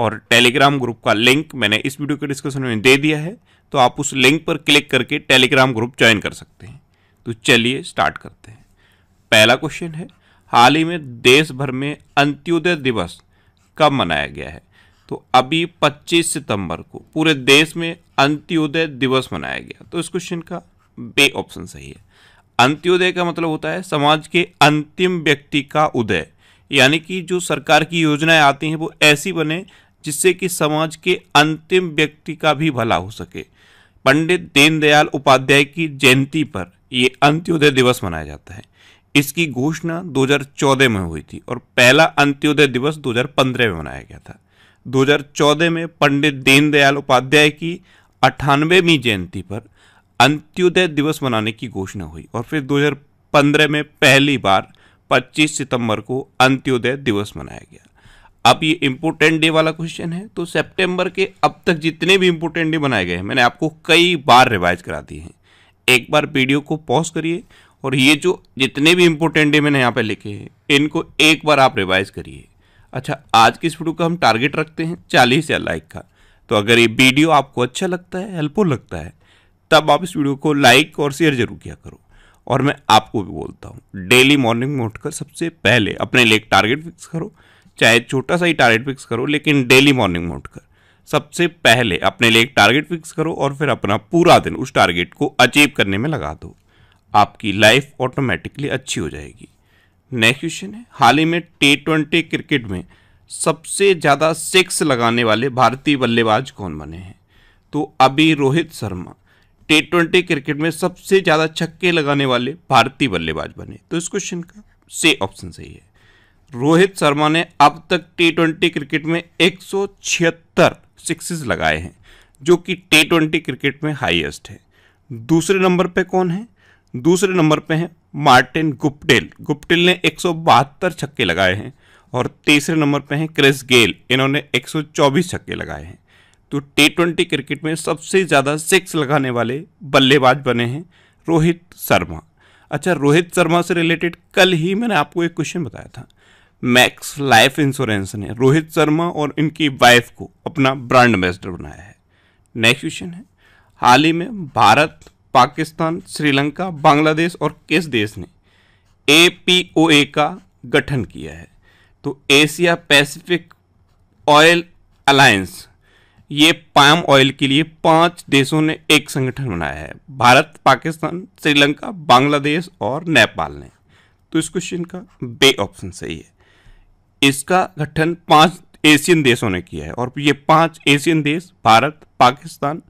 और Telegram group का link मैंने इस वीडियो के डिस्क्रिप्शन में दे दिया है तो आप उस लिंक पर क्लिक करके टेलीग्राम ग्रुप ज्वाइन कर सकते हैं तो चलिए स्टार्ट करते हैं पहला क्वेश्चन है हाल ही में देश भर में अंत्योदय दिवस कब मनाया गया है तो अभी 25 सितंबर को पूरे देश में अंत्योदय दिवस मनाया गया तो इस क्वेश्चन का बे ऑप्शन सही है अंत्योदय का मतलब होता है समाज के अंतिम व्यक्ति का उदय यानी कि जो सरकार की योजनाएं आती हैं वो ऐसी बने जिससे कि समाज के अंतिम व्यक्ति का भी भला हो सके पंडित दीनदयाल उपाध्याय की जयंती पर ये अंत्योदय दिवस मनाया जाता है इसकी घोषणा 2014 में हुई थी और पहला अंत्योदय दिवस 2015 में मनाया गया था 2014 में पंडित दीनदयाल उपाध्याय की अठानवेवीं जयंती पर अंत्योदय दिवस मनाने की घोषणा हुई और फिर 2015 में पहली बार 25 सितंबर को अंत्योदय दिवस मनाया गया अब ये इम्पोर्टेंट डे वाला क्वेश्चन है तो सितंबर के अब तक जितने भी इम्पोर्टेंट डे बनाए गए हैं मैंने आपको कई बार रिवाइज करा दिए हैं एक बार वीडियो को पॉज करिए और ये जो जितने भी इम्पोर्टेंट डे मैंने यहाँ पे लिखे हैं इनको एक बार आप रिवाइज करिए अच्छा आज की इस वीडियो का हम टारगेट रखते हैं चालीस या लाइक का तो अगर ये वीडियो आपको अच्छा लगता है हेल्पफुल लगता है तब आप इस वीडियो को लाइक और शेयर जरूर किया करो और मैं आपको भी बोलता हूँ डेली मॉर्निंग में उठकर सबसे पहले अपने लिए टारगेट फिक्स करो चाहे छोटा सा ही टारगेट फिक्स करो लेकिन डेली मॉर्निंग में उठकर सबसे पहले अपने लिए एक टारगेट फिक्स करो और फिर अपना पूरा दिन उस टारगेट को अचीव करने में लगा दो आपकी लाइफ ऑटोमेटिकली अच्छी हो जाएगी नेक्स्ट क्वेश्चन है हाल ही में टी ट्वेंटी क्रिकेट में सबसे ज़्यादा सिक्स लगाने वाले भारतीय बल्लेबाज कौन बने हैं तो अभी Rohit Sharma T twenty cricket में सबसे ज़्यादा छक्के लगाने वाले भारतीय बल्लेबाज बने तो इस क्वेश्चन का से ऑप्शन सही है रोहित शर्मा ने अब तक टी क्रिकेट में एक सौ सिक्सेस लगाए हैं जो कि टी क्रिकेट में हाईएस्ट है दूसरे नंबर पे कौन है दूसरे नंबर पे हैं मार्टिन गुप्टेल गुप्टेल ने एक छक्के लगाए हैं और तीसरे नंबर पे हैं क्रिस गेल इन्होंने 124 छक्के लगाए हैं तो टी ट्वेंटी क्रिकेट में सबसे ज़्यादा सिक्स लगाने वाले बल्लेबाज बने हैं रोहित शर्मा अच्छा रोहित शर्मा से रिलेटेड कल ही मैंने आपको एक क्वेश्चन बताया था मैक्स लाइफ इंश्योरेंस ने रोहित शर्मा और इनकी वाइफ को अपना ब्रांड एम्बेसडर बनाया है नेक्स्ट क्वेश्चन है हाल ही में भारत पाकिस्तान श्रीलंका बांग्लादेश और किस देश ने ए का गठन किया है तो एशिया पैसिफिक ऑयल अलायंस ये पाम ऑयल के लिए पांच देशों ने एक संगठन बनाया है भारत पाकिस्तान श्रीलंका बांग्लादेश और नेपाल ने तो इस क्वेश्चन का बे ऑप्शन सही है इसका गठन पांच एशियन देशों ने किया है और ये पांच एशियन देश भारत पाकिस्तान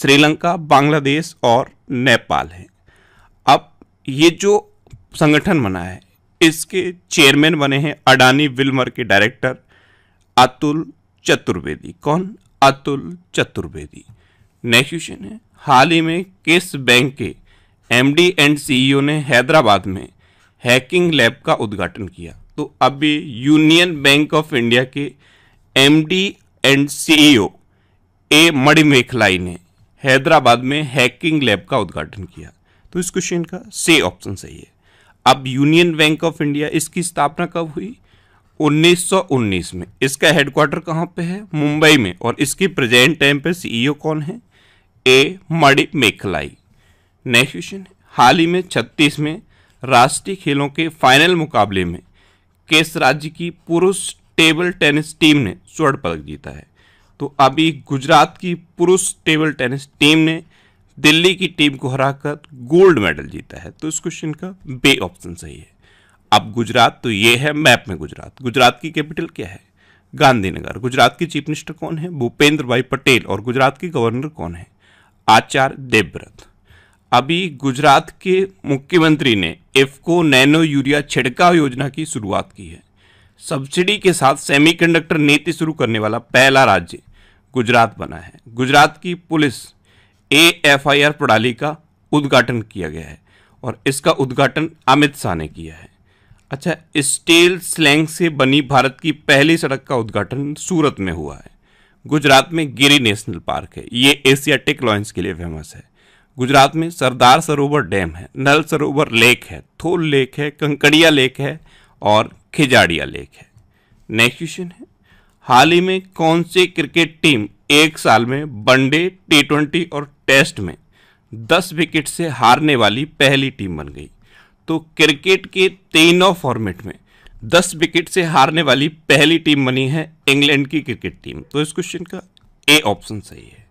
श्रीलंका बांग्लादेश और नेपाल हैं अब ये जो संगठन बना है इसके चेयरमैन बने हैं अडानी विल्मर के डायरेक्टर अतुल चतुर्वेदी कौन अतुल चतुर्वेदी नेक्स्ट क्वेश्चन है हाल ही में किस बैंक के एमडी एंड सीईओ ने हैदराबाद में हैकिंग लैब का उद्घाटन किया तो अभी यूनियन बैंक ऑफ इंडिया के MD and CEO A Manimekhalai ने हैदराबाद में हैकिंग लैब का उद्घाटन किया तो इस क्वेश्चन का से ऑप्शन सही है अब यूनियन बैंक ऑफ इंडिया इसकी स्थापना कब हुई 1919 में इसका हेडक्वार्टर कहाँ पे है मुंबई में और इसके प्रेजेंट टाइम पे सीईओ e कौन है ए मणि मेखलाई नेक्स्ट क्वेश्चन हाल ही में छत्तीस में राष्ट्रीय खेलों के फाइनल मुकाबले में किस राज्य की पुरुष टेबल टेनिस टीम ने स्वर्ण पदक जीता है तो अभी गुजरात की पुरुष टेबल टेनिस टीम ने दिल्ली की टीम को हराकर गोल्ड मेडल जीता है तो इस क्वेश्चन का बे ऑप्शन सही है अब गुजरात तो ये है मैप में गुजरात गुजरात की कैपिटल क्या है गांधीनगर गुजरात की चीफ मिनिस्टर कौन है भूपेंद्र भाई पटेल और गुजरात के गवर्नर कौन है आचार्य देवव्रत अभी गुजरात के मुख्यमंत्री ने एफको नैनो यूरिया छिड़काव योजना की शुरुआत की है सब्सिडी के साथ सेमीकंडक्टर नीति शुरू करने वाला पहला राज्य गुजरात बना है गुजरात की police e F I R प्रणाली का उद्घाटन किया गया है और इसका उद्घाटन अमित शाह ने किया है अच्छा स्टील स्लैंग से बनी भारत की पहली सड़क का उद्घाटन सूरत में हुआ है गुजरात में गिरी नेशनल पार्क है ये एशियाटिक लॉन्च के लिए फेमस है गुजरात में सरदार सरोवर डैम है नल सरोवर लेक है थोल लेक है कंकड़िया लेक है और खिजाड़िया लेक है नेक्स्ट क्वेश्चन है हाल ही में कौन सी क्रिकेट टीम एक साल में वनडे टी ट्वेंटी और टेस्ट में दस विकेट से हारने वाली पहली टीम बन गई तो क्रिकेट के तीनों फॉर्मेट में दस विकेट से हारने वाली पहली टीम बनी है इंग्लैंड की क्रिकेट टीम तो इस क्वेश्चन का ए ऑप्शन सही है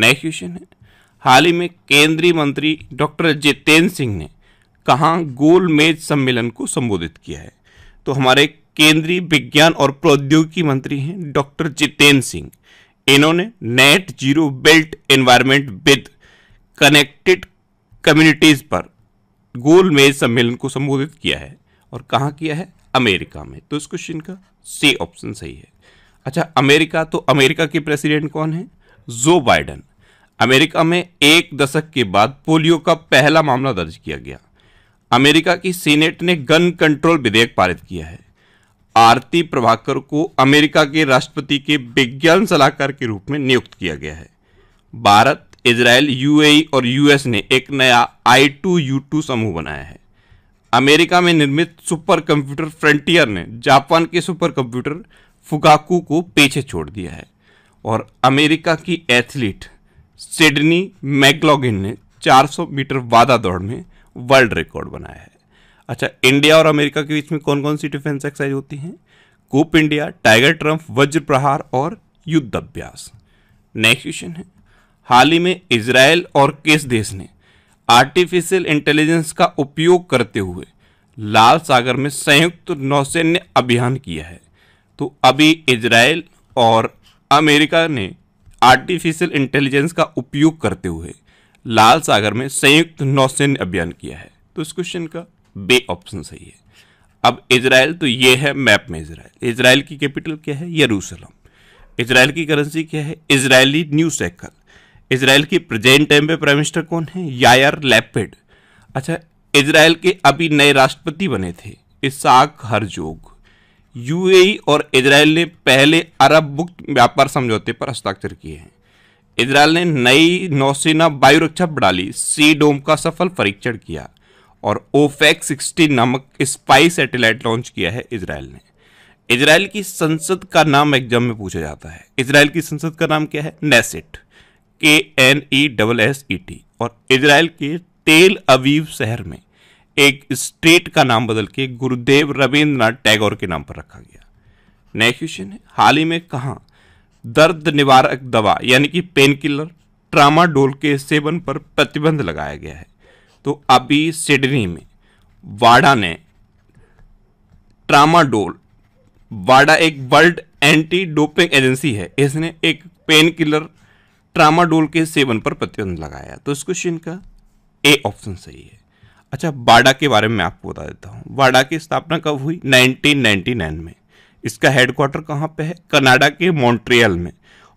नेक्स्ट क्वेश्चन है हाल ही में केंद्रीय मंत्री डॉक्टर जितेंद्र सिंह ने कहाँ गोल मेज सम्मेलन को संबोधित किया है तो हमारे केंद्रीय विज्ञान और प्रौद्योगिकी मंत्री हैं डॉक्टर जितेंद्र सिंह इन्होंने net zero built environment with connected communities पर गोल मेज सम्मेलन को संबोधित किया है और कहाँ किया है अमेरिका में तो इस क्वेश्चन का सी ऑप्शन सही है अच्छा अमेरिका तो अमेरिका के प्रेसिडेंट कौन है जो बाइडन अमेरिका में एक दशक के बाद पोलियो का पहला मामला दर्ज किया गया अमेरिका की सीनेट ने गन कंट्रोल विधेयक पारित किया है आरती प्रभाकर को अमेरिका के राष्ट्रपति के विज्ञान सलाहकार के रूप में नियुक्त किया गया है भारत इसराइल यूएई और यूएस ने एक नया आई टू यू टू समूह बनाया है अमेरिका में निर्मित सुपर कंप्यूटर फ्रंटियर ने जापान के सुपर कंप्यूटर फुकाकू को पीछे छोड़ दिया है और अमेरिका की एथलीट सिडनी मैकलॉगिन ने 400 मीटर वादा दौड़ में वर्ल्ड रिकॉर्ड बनाया है अच्छा इंडिया और अमेरिका के बीच में कौन कौन सी डिफेंस एक्सरसाइज होती हैं कूप इंडिया टाइगर ट्रम्प वज्र प्रहार और युद्ध अभ्यास नेक्स्ट क्वेश्चन है हाल ही में इसराइल और किस देश ने आर्टिफिशियल इंटेलिजेंस का उपयोग करते हुए लाल सागर में संयुक्त नौसैन्य अभियान किया है तो अभी इसराइल और अमेरिका ने आर्टिफिशियल इंटेलिजेंस का उपयोग करते हुए लाल सागर में संयुक्त नौसैन्य अभियान किया है तो इस क्वेश्चन का बे ऑप्शन सही है अब इसराइल तो ये है मैप में इसराइल इसराइल की कैपिटल क्या है यरूशलम इसराइल की करेंसी क्या है इसराइली न्यू सैकल इसराइल की प्रेजेंट टाइम पे प्राइम मिनिस्टर कौन है यायर लैपेड अच्छा इसराइल के अभी नए राष्ट्रपति बने थे इसाक हरजोग यूएई और इसराइल ने पहले अरब मुक्त व्यापार समझौते पर हस्ताक्षर किए हैं इसराइल ने नई नौसेना वायु रक्षा प्रणाली सी डोम का सफल परीक्षण किया और ओफेक सिक्सटी नामक स्पाई सैटेलाइट लॉन्च किया है इसराइल ने इसराइल की संसद का नाम एग्जाम में पूछा जाता है इसराइल की संसद का नाम क्या है नेसेट के N E double S E T और इसराइल के तेल अवीव शहर में एक स्टेट का नाम बदल के गुरुदेव रविंद्रनाथ टैगोर के नाम पर रखा गया नेक्स्ट क्वेश्चन है हाल ही में कहा दर्द निवारक दवा यानी कि पेन किलर ट्रामाडोल के सेवन पर प्रतिबंध लगाया गया है तो अभी सिडनी में वाडा ने ट्रामाडोल वाडा एक वर्ल्ड एंटी डोपिंग एजेंसी है इसने एक पेन किलर ट्रामाडोल के सेवन पर प्रतिबंध लगाया तो इस क्वेश्चन का ए ऑप्शन सही है अच्छा बाडा के बारे में आपको बता देता हूँ बाडा की स्थापना कब हुई 1999 में इसका हेडक्वार्टर कहाँ पे है कनाडा के मॉन्ट्रियल में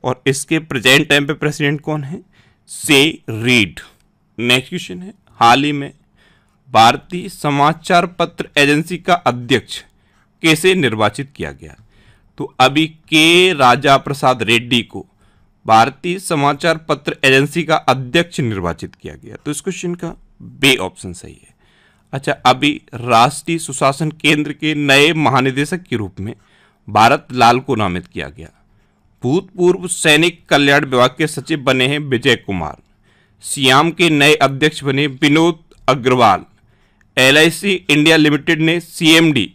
और इसके प्रेजेंट टाइम पे प्रेसिडेंट कौन है से रीड नेक्स्ट क्वेश्चन है हाल ही में भारतीय समाचार पत्र एजेंसी का अध्यक्ष कैसे निर्वाचित किया गया तो अभी के राजा प्रसाद रेड्डी को भारतीय समाचार पत्र एजेंसी का अध्यक्ष निर्वाचित किया गया तो इस क्वेश्चन का बे ऑप्शन सही है अच्छा अभी राष्ट्रीय सुशासन केंद्र के नए महानिदेशक के रूप में भारत लाल को नामित किया गया भूतपूर्व सैनिक कल्याण विभाग के सचिव बने हैं विजय कुमार सियाम के नए अध्यक्ष बने विनोद अग्रवाल एल इंडिया लिमिटेड ने सीएमडी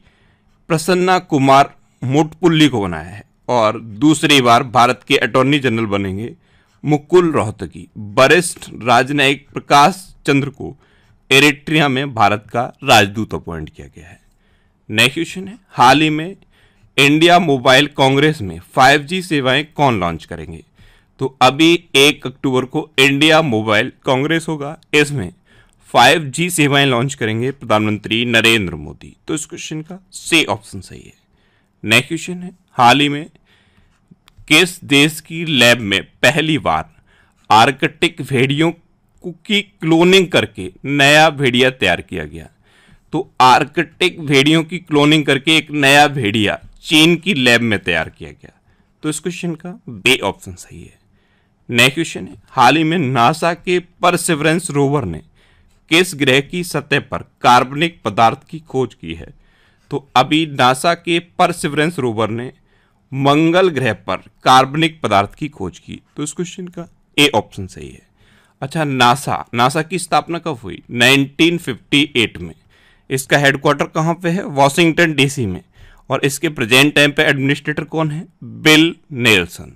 प्रसन्ना कुमार मोटपुल्ली को बनाया है और दूसरी बार भारत के अटॉर्नी जनरल बनेंगे मुकुल रोहतगी वरिष्ठ राजनयिक प्रकाश चंद्र को एरिट्रिया में भारत का राजदूत अपॉइंट किया गया है नेक्स्ट क्वेश्चन है हाल ही में इंडिया मोबाइल कांग्रेस में 5G सेवाएं कौन लॉन्च करेंगे तो अभी एक अक्टूबर को इंडिया मोबाइल कांग्रेस होगा इसमें 5G सेवाएं लॉन्च करेंगे प्रधानमंत्री नरेंद्र मोदी तो इस क्वेश्चन का से ऑप्शन सही है नेक्स्ट क्वेश्चन है हाल ही में किस देश की लैब में पहली बार आर्कटिक भेड़ियों की क्लोनिंग करके नया भेड़िया तैयार किया गया तो आर्कटिक भेड़ियों की क्लोनिंग करके एक नया भेड़िया चीन की लैब में तैयार किया गया तो इस क्वेश्चन का बे ऑप्शन सही है नेक्स्ट क्वेश्चन है हाल ही में नासा के परसिवरेंस रोवर ने किस ग्रह की सतह पर कार्बनिक पदार्थ की खोज की है तो अभी नासा के परसिवरेंस रोवर ने मंगल ग्रह पर कार्बनिक पदार्थ की खोज की तो इस क्वेश्चन का ए ऑप्शन सही है अच्छा नासा नासा की स्थापना कब हुई 1958 में इसका हेडक्वार्टर कहाँ पे है वॉशिंगटन डीसी में और इसके प्रेजेंट टाइम पे एडमिनिस्ट्रेटर कौन है बिल नेल्सन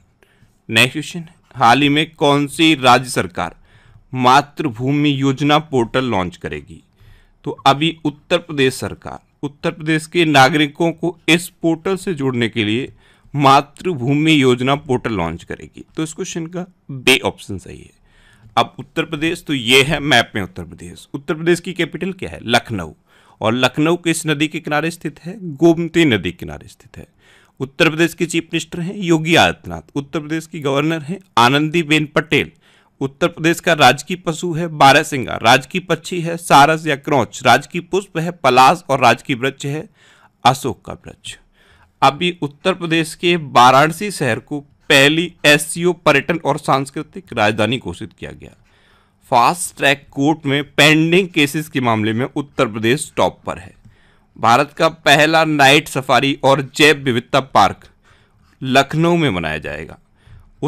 नेक्स्ट क्वेश्चन हाल ही में कौन सी राज्य सरकार मातृभूमि योजना पोर्टल लॉन्च करेगी तो अभी उत्तर प्रदेश सरकार उत्तर प्रदेश के नागरिकों को इस पोर्टल से जोड़ने के लिए मातृभूमि योजना पोर्टल लॉन्च करेगी तो इस क्वेश्चन का बे ऑप्शन सही है अब उत्तर प्रदेश तो ये है मैप में उत्तर प्रदेश उत्तर प्रदेश की कैपिटल क्या है लखनऊ और लखनऊ किस नदी के किनारे स्थित है गोमती नदी किनारे स्थित है उत्तर प्रदेश के चीफ मिनिस्टर हैं योगी आदित्यनाथ उत्तर प्रदेश की गवर्नर हैं आनंदी बेन पटेल उत्तर प्रदेश का राजकीय पशु है बारह सिंगा राजकीय पक्षी है सारस या क्रौच राजकीय पुष्प है पलास और राजकीय वृक्ष है अशोक का वृक्ष अभी उत्तर प्रदेश के वाराणसी शहर को पहली एस पर्यटन और सांस्कृतिक राजधानी घोषित किया गया फास्ट ट्रैक कोर्ट में पेंडिंग केसेस के मामले में उत्तर प्रदेश टॉप पर है भारत का पहला नाइट सफारी और जैव विविधता पार्क लखनऊ में बनाया जाएगा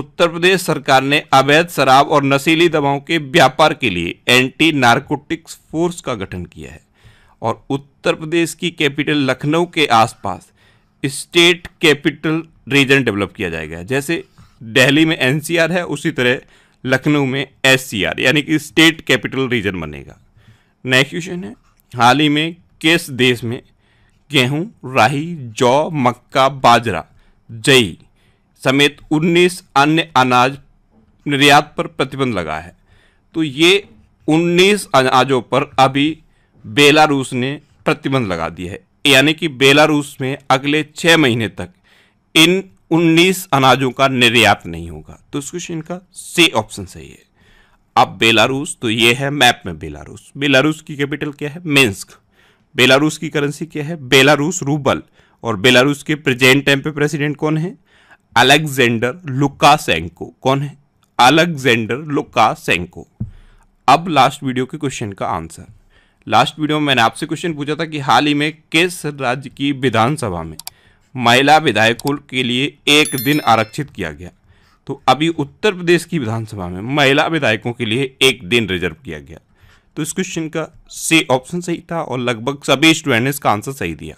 उत्तर प्रदेश सरकार ने अवैध शराब और नशीली दवाओं के व्यापार के लिए एंटी नारकोटिक्स फोर्स का गठन किया है और उत्तर प्रदेश की कैपिटल लखनऊ के आसपास स्टेट कैपिटल रीजन डेवलप किया जाएगा जैसे दिल्ली में एनसीआर है उसी तरह लखनऊ में एससीआर यानी कि स्टेट कैपिटल रीजन बनेगा नेक्स्ट क्वेश्चन है हाल ही में किस देश में गेहूं राही जौ मक्का बाजरा जई समेत 19 अन्य अनाज निर्यात पर प्रतिबंध लगा है तो ये 19 अनाजों पर अभी बेलारूस ने प्रतिबंध लगा दिया है यानी कि बेलारूस में अगले छः महीने तक इन 19 अनाजों का निर्यात नहीं होगा तो इस क्वेश्चन का सी ऑप्शन सही है अब बेलारूस तो ये है मैप में बेलारूस बेलारूस की कैपिटल क्या है मेंस्क बेलारूस की करेंसी क्या है बेलारूस रूबल और बेलारूस के प्रेजेंट टाइम पे प्रेसिडेंट कौन है अलेक्जेंडर लुकासेंको कौन है अलेक्जेंडर लुकासेंको अब लास्ट वीडियो के क्वेश्चन का आंसर लास्ट वीडियो में मैंने आपसे क्वेश्चन पूछा था कि हाल ही में किस राज्य की विधानसभा में महिला विधायकों के लिए एक दिन आरक्षित किया गया तो अभी उत्तर प्रदेश की विधानसभा में महिला विधायकों के लिए एक दिन रिजर्व किया गया तो इस क्वेश्चन का से ऑप्शन सही था और लगभग सभी स्टूडेंट ने इसका आंसर सही दिया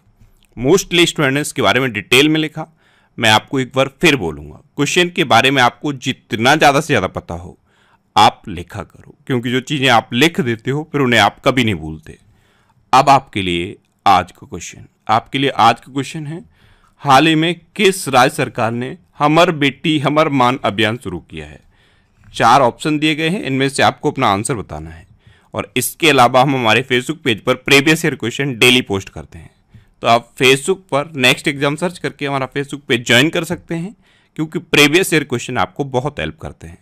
मोस्टली स्टूडेंट ने इसके बारे में डिटेल में लिखा मैं आपको एक बार फिर बोलूँगा क्वेश्चन के बारे में आपको जितना ज़्यादा से ज़्यादा पता हो आप लिखा करो क्योंकि जो चीज़ें आप लिख देते हो फिर उन्हें आप कभी नहीं भूलते अब आपके लिए आज का क्वेश्चन आपके लिए आज का क्वेश्चन है हाल ही में किस राज्य सरकार ने हमर बेटी हमर मान अभियान शुरू किया है चार ऑप्शन दिए गए हैं इनमें से आपको अपना आंसर बताना है और इसके अलावा हम हमारे फेसबुक पेज पर previous year question daily post करते हैं तो आप फेसबुक पर नेक्स्ट एग्जाम सर्च करके हमारा फेसबुक पेज ज्वाइन कर सकते हैं क्योंकि प्रीवियस ईयर क्वेश्चन आपको बहुत हेल्प करते हैं